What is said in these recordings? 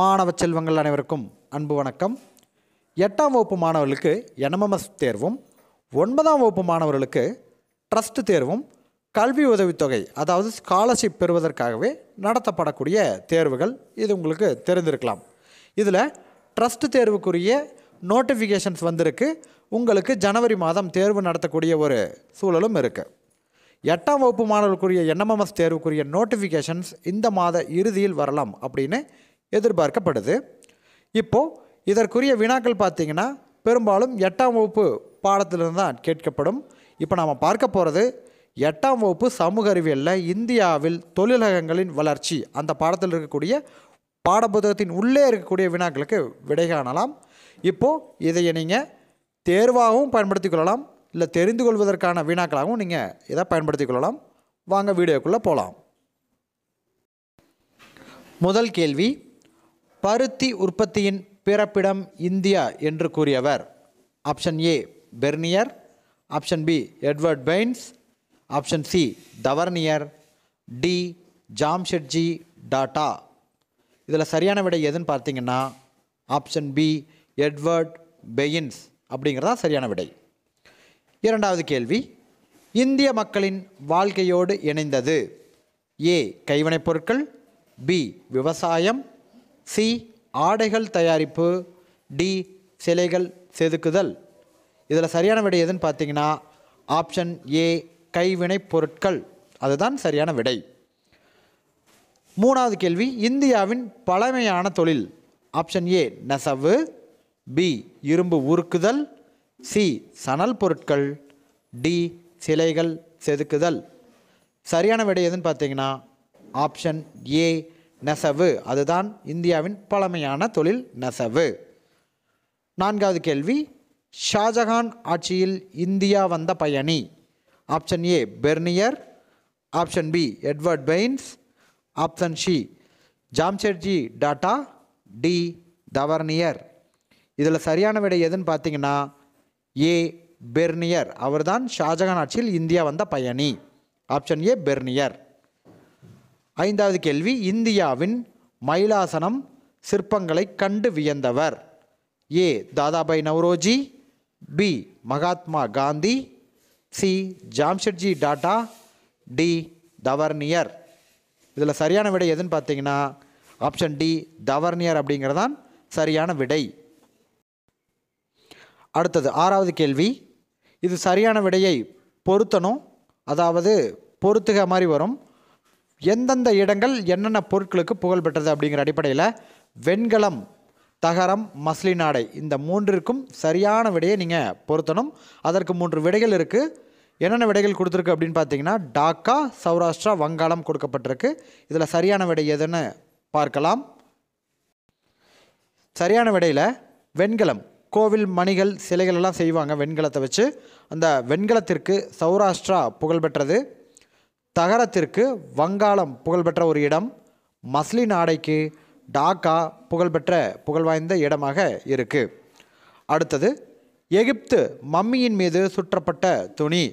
மாணவ செல்வங்கள் அனைவருக்கும் அன்பு வணக்கம் எட்டாம் வகுப்பு மாணவர்களுக்கு என்எம்எம்எஸ் தேர்வும் ஒன்பதாம் வகுப்பு மாணவர்களுக்கு ட்ரஸ்ட் தேர்வும் கல்வி உதவித்தொகை அதாவது ஸ்காலர்ஷிப் பெறுவதற்காகவே நடத்தப்படக்கூடிய தேர்வுகள் இது உங்களுக்கு தெரிந்திருக்கலாம் இதில் ட்ரஸ்ட் தேர்வுக்குரிய நோட்டிஃபிகேஷன்ஸ் வந்திருக்கு உங்களுக்கு ஜனவரி மாதம் தேர்வு நடத்தக்கூடிய ஒரு சூழலும் இருக்குது எட்டாம் வகுப்பு மாணவர்களுக்குரிய என்எம்எம்எஸ் தேர்வுக்குரிய நோட்டிஃபிகேஷன்ஸ் இந்த மாத இறுதியில் வரலாம் அப்படின்னு எதிர்பார்க்கப்படுது இப்போது இதற்குரிய வினாக்கள் பார்த்திங்கன்னா பெரும்பாலும் எட்டாம் வகுப்பு பாடத்திலிருந்து தான் கேட்கப்படும் இப்போ நாம் பார்க்க போகிறது எட்டாம் வகுப்பு சமூக அறிவியலில் இந்தியாவில் தொழிலகங்களின் வளர்ச்சி அந்த பாடத்தில் இருக்கக்கூடிய பாடப்புத்தகத்தின் உள்ளே இருக்கக்கூடிய வினாக்களுக்கு விடை காணலாம் இப்போது இதை நீங்கள் தேர்வாகவும் பயன்படுத்தி கொள்ளலாம் இல்லை தெரிந்து கொள்வதற்கான வினாக்களாகவும் நீங்கள் இதை பயன்படுத்தி கொள்ளலாம் வாங்க வீடியோக்குள்ளே போகலாம் முதல் கேள்வி பருத்தி உற்பத்தியின் பிறப்பிடம் இந்தியா என்று கூறியவர் option A Bernier option B Edward Baines option C Tavernier D Jamshedji Tata இதில் சரியான விடை எதுன்னு பார்த்தீங்கன்னா ஆப்ஷன் பி எட்வர்ட் பெயின்ஸ் அப்படிங்கிறதா சரியான விடை இரண்டாவது கேள்வி இந்திய மக்களின் வாழ்க்கையோடு இணைந்தது ஏ கைவினைப் பொருட்கள் பி விவசாயம் சி ஆடைகள் தயாரிப்பு டி சிலைகள் செதுக்குதல் இதில் சரியான விடை எதுன்னு பார்த்தீங்கன்னா ஆப்ஷன் ஏ கைவினைப் பொருட்கள் அதுதான் சரியான விடை மூணாவது கேள்வி இந்தியாவின் பழமையான தொழில் ஆப்ஷன் ஏ நெசவு பி இரும்பு உருக்குதல் சி சணல் பொருட்கள் டி சிலைகள் செதுக்குதல் சரியான விடை எதுன்னு பார்த்தீங்கன்னா ஆப்ஷன் ஏ நெசவு அதுதான் இந்தியாவின் பழமையான தொழில் நெசவு நான்காவது கேள்வி ஷாஜஹான் ஆட்சியில் இந்தியா வந்த பயணி option A Bernier option B Edward Baines option C Jamshedji Tata D Tavernier இதில் சரியான விடை எதுன்னு பார்த்தீங்கன்னா ஏ பெர்னியர் அவர்தான் ஷாஜஹான் ஆட்சியில் இந்தியா வந்த பயணி ஆப்ஷன் ஏ பெர்னியர் ஐந்தாவது கேள்வி இந்தியாவின் மயிலாசனம் சிற்பங்களை கண்டு வியந்தவர் A Dadabhai Naoroji B Mahatma Gandhi C Jamshedji Tata D Tavernier இதில் சரியான விடை எதுன்னு பார்த்தீங்கன்னா ஆப்ஷன் டி தவர்னியர் அப்படிங்கிறதான் சரியான விடை அடுத்தது ஆறாவது கேள்வி இது சரியான விடையை பொருத்தணும் அதாவது பொருத்துக மாதிரி வரும் எந்தெந்த இடங்கள் என்னென்ன பொருட்களுக்கு புகழ் பெற்றது அப்படிங்கிற அடிப்படையில் வெண்கலம் தகரம் மஸ்லினாடை இந்த மூன்றிற்கும் சரியான விடையை நீங்கள் பொருத்தணும் அதற்கு மூன்று விடைகள் இருக்குது என்னென்ன விடைகள் கொடுத்துருக்கு அப்படின்னு பார்த்தீங்கன்னா டாக்கா சௌராஷ்டிரா வங்காளம் கொடுக்கப்பட்டிருக்கு இதில் சரியான விடை எதுன்னு பார்க்கலாம் சரியான விடையில் வெண்கலம் கோவில் மணிகள் சிலைகள் எல்லாம் செய்வாங்க வெண்கலத்தை வச்சு அந்த வெண்கலத்திற்கு சௌராஷ்டிரா புகழ்பெற்றது தகரத்திற்கு வங்காளம் புகழ்பெற்ற ஒரு இடம் மஸ்லின் ஆடைக்கு டாக்கா புகழ்பெற்ற புகழ்வாய்ந்த இடமாக இருக்குது அடுத்தது எகிப்து மம்மியின் மீது சுற்றப்பட்ட துணி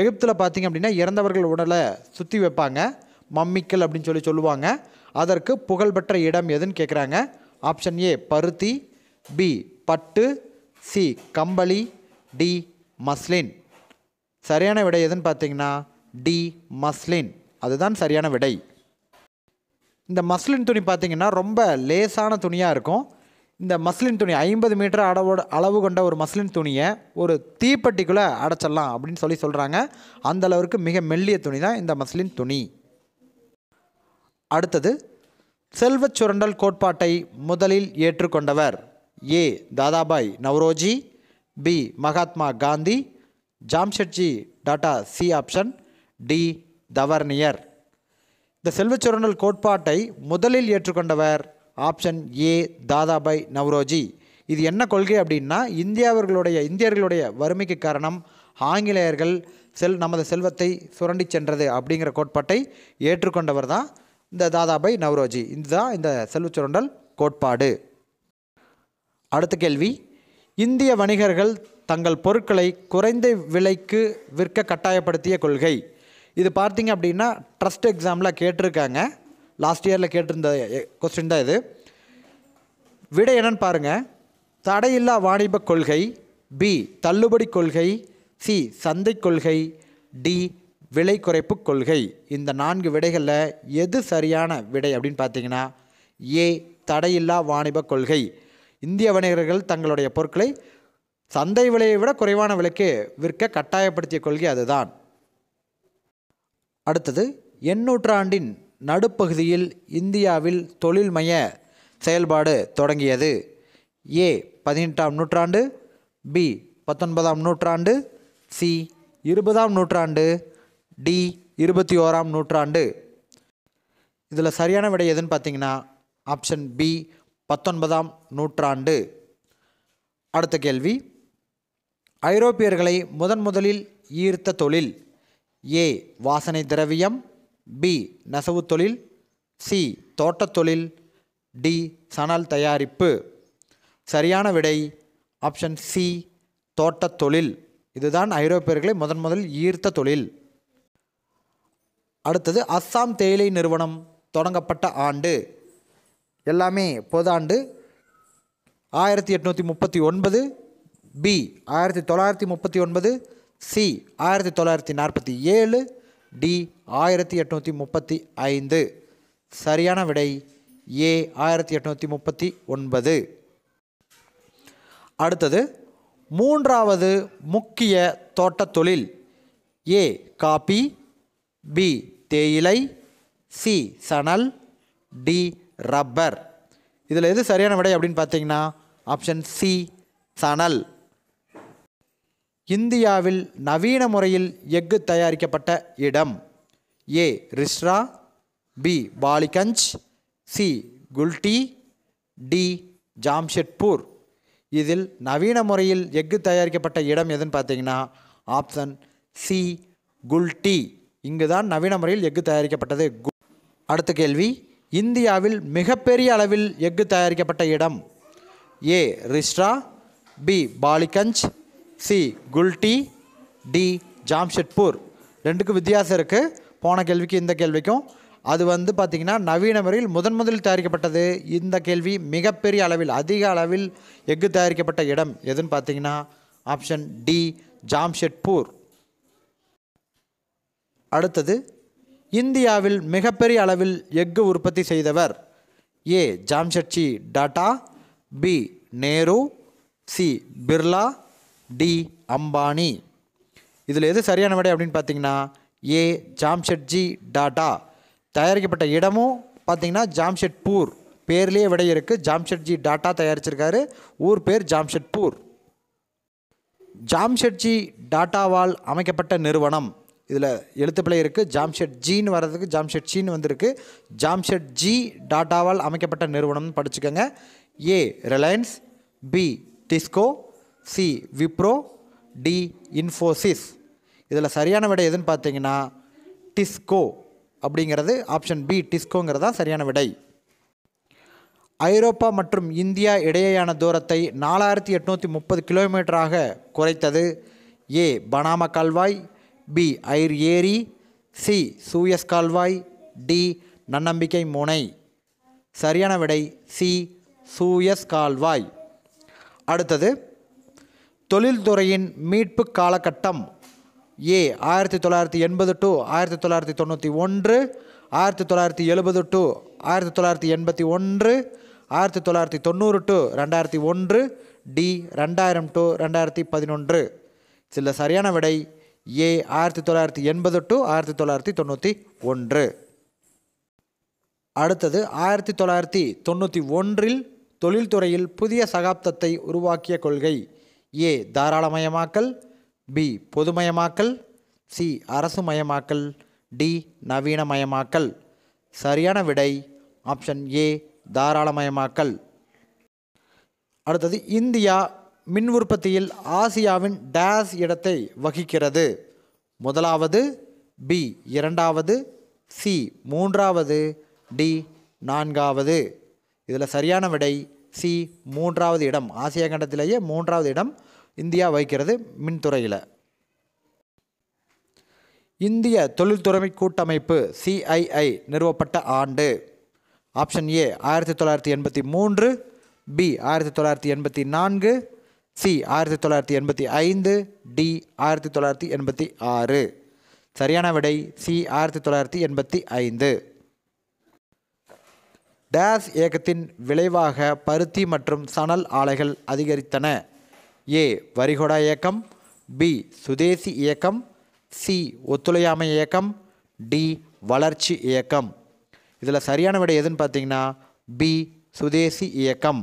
எகிப்தில் பார்த்திங்க அப்படின்னா இறந்தவர்கள் உடலை சுற்றி வைப்பாங்க மம்மிக்கல் அப்படின்னு சொல்லி சொல்லுவாங்க அதற்கு புகழ்பெற்ற இடம் எதுன்னு கேட்குறாங்க ஆப்ஷன் ஏ பருத்தி பி பட்டு சி கம்பளி டி மஸ்லின் சரியான விடை எதுன்னு பார்த்தீங்கன்னா டி மஸ்லின் அதுதான் சரியான விடை இந்த மஸ்லின் துணி பார்த்திங்கன்னா ரொம்ப லேசான துணியாக இருக்கும் இந்த மஸ்லின் துணி ஐம்பது மீட்டர் அளவோட அளவு கொண்ட ஒரு மஸ்லின் துணியை ஒரு தீப்பெட்டிக்குள்ளே அடைச்சிடலாம் அப்படின்னு சொல்லி சொல்கிறாங்க அந்த மிக மெல்லிய துணி தான் இந்த மஸ்லின் துணி அடுத்தது செல்வச் சுரண்டல் கோட்பாட்டை முதலில் ஏற்றுக்கொண்டவர் A Dadabhai Naoroji B Mahatma Gandhi Jamshedji Tata C option D Tavernier இந்த செல்வச்சுரண்டல் கோட்பாட்டை முதலில் ஏற்றுக்கொண்டவர் ஆப்ஷன் ஏ தாதாபாய் நவ்ரோஜி இது என்ன கொள்கை அப்படின்னா இந்தியாவர்களுடைய இந்தியர்களுடைய வறுமைக்கு காரணம் ஆங்கிலேயர்கள் செல் நமது செல்வத்தை சுரண்டி சென்றது அப்படிங்கிற கோட்பாட்டை ஏற்றுக்கொண்டவர் தான் இந்த தாதாபாய் நவ்ரோஜி இதுதான் இந்த செல்வச்சுரண்டல் கோட்பாடு அடுத்த கேள்வி இந்திய வணிகர்கள் தங்கள் பொருட்களை குறைந்த விலைக்கு விற்க கட்டாயப்படுத்திய கொள்கை இது பார்த்தீங்க அப்படின்னா ட்ரஸ்ட் எக்ஸாமில் கேட்டிருக்காங்க லாஸ்ட் இயரில் கேட்டிருந்த கொஸ்டின் தான் இது விடை என்னன்னு பாருங்கள் தடையில்லா வாணிப கொள்கை பி தள்ளுபடி கொள்கை சி சந்தை கொள்கை டி விலை குறைப்பு கொள்கை இந்த நான்கு விடைகளில் எது சரியான விடை அப்படின்னு பார்த்தீங்கன்னா ஏ தடையில்லா வாணிப கொள்கை இந்திய வணிகர்கள் தங்களுடைய பொருட்களை சந்தை விலையை விட குறைவான விலைக்கு விற்க கட்டாயப்படுத்திய கொள்கை அதுதான் அடுத்தது எண்ணூற்றாண்டின் நடுப்பகுதியில் இந்தியாவில் தொழில்மய செயல்பாடு தொடங்கியது ஏ பதினெட்டாம் நூற்றாண்டு பி பத்தொன்பதாம் நூற்றாண்டு சி இருபதாம் நூற்றாண்டு டி இருபத்தி ஓராம் நூற்றாண்டு இதில் சரியான விடை எதுன்னு பார்த்தீங்கன்னா ஆப்ஷன் பி பத்தொன்பதாம் நூற்றாண்டு அடுத்த கேள்வி ஐரோப்பியர்களை முதன் முதலில் ஈர்த்த தொழில் ஏ வாசனை திரவியம் பி நெசவு தொழில் சி தோட்டத் தொழில் டி சணல் தயாரிப்பு சரியான விடை ஆப்ஷன் சி தோட்டத் தொழில் இதுதான் ஐரோப்பியர்களை முதன் முதல் ஈர்த்த தொழில் அடுத்தது அஸ்ஸாம் தேயிலை நிறுவனம் தொடங்கப்பட்ட ஆண்டு எல்லாமே பொது ஆண்டு ஆயிரத்தி எட்நூற்றி முப்பத்தி ஒன்பது பி ஆயிரத்தி தொள்ளாயிரத்தி முப்பத்தி ஒன்பது சி ஆயிரத்தி தொள்ளாயிரத்தி நாற்பத்தி ஏழு டி ஆயிரத்தி எட்நூற்றி முப்பத்தி ஐந்து சரியான விடை ஏ ஆயிரத்தி எட்நூற்றி முப்பத்தி ஒன்பது அடுத்தது மூன்றாவது முக்கிய தோட்டத் தொழில் ஏ காபி பி தேயிலை சி சணல் டி ரப்பர் இதில் எது சரியான விடை அப்படின்னு பார்த்தீங்கன்னா ஆப்ஷன் சி சணல் இந்தியாவில் நவீன முறையில் எஃகு தயாரிக்கப்பட்ட இடம் A Rishra B Ballygunge C Kulti D Jamshedpur இதில் நவீன முறையில் எஃகு தயாரிக்கப்பட்ட இடம் எதுன்னு பார்த்தீங்கன்னா ஆப்ஷன் சி குல்டி இங்கு தான் நவீன முறையில் எஃகு தயாரிக்கப்பட்டது அடுத்த கேள்வி இந்தியாவில் மிகப்பெரிய அளவில் எஃகு தயாரிக்கப்பட்ட இடம் A Rishra B Ballygunge C Kulti D Jamshedpur ரெண்டுக்கும் வித்தியாசம் இருக்குது போன கேள்விக்கு இந்த கேள்விக்கும் அது வந்து பார்த்திங்கன்னா நவீன முறையில் முதன் முதலில் தயாரிக்கப்பட்டது இந்த கேள்வி மிகப்பெரிய அளவில் அதிக அளவில் எஃகு தயாரிக்கப்பட்ட இடம் எதுன்னு பார்த்தீங்கன்னா ஆப்ஷன் டி ஜாம்ஷெட்பூர் அடுத்தது இந்தியாவில் மிகப்பெரிய அளவில் எஃகு உற்பத்தி செய்தவர் A Jamshedji Tata B Nehru C Birla D Ambani இதில் எது சரியான விடை அப்படின்னு பார்த்தீங்கன்னா ஏ ஜாம்ஷெட்ஜி டாடா தயாரிக்கப்பட்ட இடமும் பார்த்தீங்கன்னா ஜாம்ஷெட்பூர் பேர்லேயே விடை இருக்குது ஜாம்ஷெட்ஜி டாட்டா தயாரிச்சிருக்காரு ஊர் பேர் ஜாம்ஷெட்பூர் ஜாம்ஷெட்ஜி டாட்டாவால் அமைக்கப்பட்ட நிறுவனம் இதில் எழுத்துப்பிள்ளை இருக்குது ஜாம்ஷெட்ஜின்னு வர்றதுக்கு ஜாம்ஷெட்ஜின்னு வந்திருக்கு ஜாம்ஷெட்ஜி டாட்டாவால் அமைக்கப்பட்ட நிறுவனம்னு படிச்சுக்கோங்க A Reliance B TISCO C Wipro D Infosys இதில் சரியான விடை எதுன்னு பார்த்தீங்கன்னா டிஸ்கோ அப்படிங்கிறது ஆப்ஷன் பி தான் சரியான விடை ஐரோப்பா மற்றும் இந்தியா இடையேயான தூரத்தை நாலாயிரத்தி எட்நூற்றி முப்பது கிலோமீட்டராக குறைத்தது ஏ பனாம கால்வாய் பி ஐர் ஏரி சி சூயஸ் கால்வாய் டி நன்னம்பிக்கை முனை சரியான விடை சி சூயஸ் கால்வாய் அடுத்தது தொழில்துறையின் மீட்பு காலகட்டம் ஏ ஆயிரத்தி தொள்ளாயிரத்தி எண்பது டு ஆயிரத்தி தொள்ளாயிரத்தி தொண்ணூற்றி ஒன்று ஆயிரத்தி தொள்ளாயிரத்தி எழுபது டு ஆயிரத்தி தொள்ளாயிரத்தி எண்பத்தி ஒன்று ஆயிரத்தி தொள்ளாயிரத்தி தொண்ணூறு டு ரெண்டாயிரத்தி ஒன்று டி ரெண்டாயிரம் டு ரெண்டாயிரத்தி பதினொன்று சில சரியான விடை ஏ ஆயிரத்தி தொள்ளாயிரத்தி எண்பது டு ஆயிரத்தி தொள்ளாயிரத்தி தொண்ணூற்றி ஒன்று அடுத்தது ஆயிரத்தி தொள்ளாயிரத்தி தொண்ணூற்றி ஒன்றில் தொழில்துறையில் புதிய சகாப்தத்தை உருவாக்கிய கொள்கை ஏ தாராளமயமாக்கல் பி பொதுமயமாக்கல் சி அரசு மயமாக்கல் டி நவீனமயமாக்கல் சரியான விடை ஆப்ஷன் ஏ தாராளமயமாக்கல் அடுத்தது இந்தியா மின் உற்பத்தியில் ஆசியாவின் டேஸ் இடத்தை வகிக்கிறது முதலாவது பி இரண்டாவது சி மூன்றாவது டி நான்காவது இதில் சரியான விடை சி மூன்றாவது இடம் ஆசியா கண்டத்திலேயே மூன்றாவது இடம் இந்தியா வைக்கிறது மின்துறையில் இந்திய தொழில்துறை கூட்டமைப்பு சிஐஐ நிறுவப்பட்ட ஆண்டு ஆப்ஷன் ஏ ஆயிரத்தி தொள்ளாயிரத்தி எண்பத்தி மூன்று பி ஆயிரத்தி தொள்ளாயிரத்தி எண்பத்தி நான்கு சி ஆயிரத்தி தொள்ளாயிரத்தி எண்பத்தி ஐந்து டி ஆயிரத்தி தொள்ளாயிரத்தி எண்பத்தி ஆறு சரியான விடை சி ஆயிரத்தி தொள்ளாயிரத்தி எண்பத்தி ஐந்து டேஸ் இயக்கத்தின் விளைவாக பருத்தி மற்றும் சணல் ஆலைகள் அதிகரித்தன ஏ வரிகொடா இயக்கம் பி சுதேசி இயக்கம் சி ஒத்துழையாமை இயக்கம் டி வளர்ச்சி இயக்கம் இதில் சரியான விடை எதுன்னு பார்த்தீங்கன்னா பி சுதேசி இயக்கம்